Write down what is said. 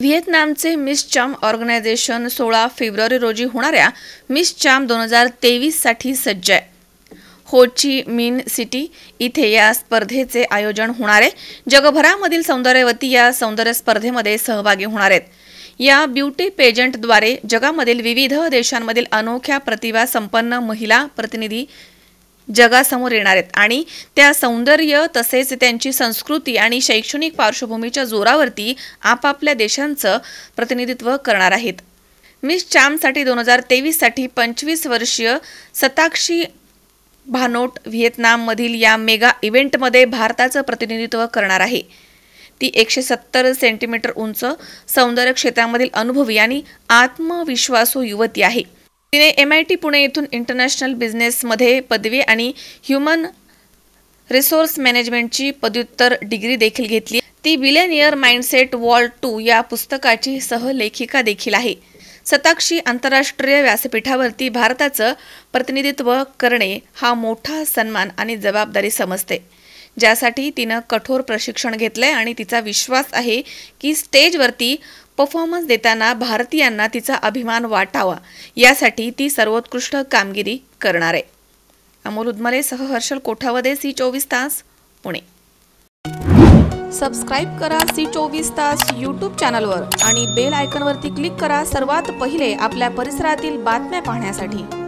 व्हिएतनामचे मिस चाम ऑर्गनायझेशन सोळा फेब्रुवारी रोजी होणाऱ्या मिस चाम दोन हजार तेवीससाठी सज्ज आहे होची मिन सिटी इथे या स्पर्धेचे आयोजन होणार आहे जगभरामधील सौंदर्यवती या सौंदर्य स्पर्धेमध्ये सहभागी होणार आहेत या ब्युटी पेजंटद्वारे जगामधील विविध देशांमधील अनोख्या प्रतिभा संपन्न महिला प्रतिनिधी जगासमोर येणार आहेत आणि त्या सौंदर्य तसेच त्यांची संस्कृती आणि शैक्षणिक पार्श्वभूमीच्या जोरावरती आपापल्या देशांचं प्रतिनिधित्व करणार आहेत मिस चामसाठी दोन हजार तेवीससाठी पंचवीस वर्षीय सताक्षी भानोट व्हिएतनाममधील या मेगा इव्हेंटमध्ये भारताचं प्रतिनिधित्व करणार आहे ती एकशे सत्तर सेंटीमीटर उंच सौंदर्य क्षेत्रामधील अनुभवी आणि आत्मविश्वासू युवती आहे तिने एम आय टी पुणे येथून इंटरनॅशनल बिझनेसमध्ये पदवी आणि ह्युमन रिसोर्स मॅनेजमेंटची पदव्युत्तर डिग्री देखील घेतली ती बिलेनियर माइंडसेट वॉल टू या पुस्तकाची सहलेखिका देखील आहे सताक्षी आंतरराष्ट्रीय व्यासपीठावरती भारताचं प्रतिनिधित्व करणे हा मोठा सन्मान आणि जबाबदारी समजते ज्यासाठी तिनं कठोर प्रशिक्षण घेतलंय आणि तिचा विश्वास आहे की स्टेजवरती परफॉर्मन्स देताना भारतीयांना तिचा अभिमान वाटावा यासाठी ती सर्वोत्कृष्ट कामगिरी करणार आहे अमोल उदमले सह हर्षल कोठावदे सी चोवीस तास पुणे सबस्क्राईब करा सी चोवीस तास यूट्यूब चॅनलवर आणि बेल आयकनवरती क्लिक करा सर्वात पहिले आपल्या परिसरातील बातम्या पाहण्यासाठी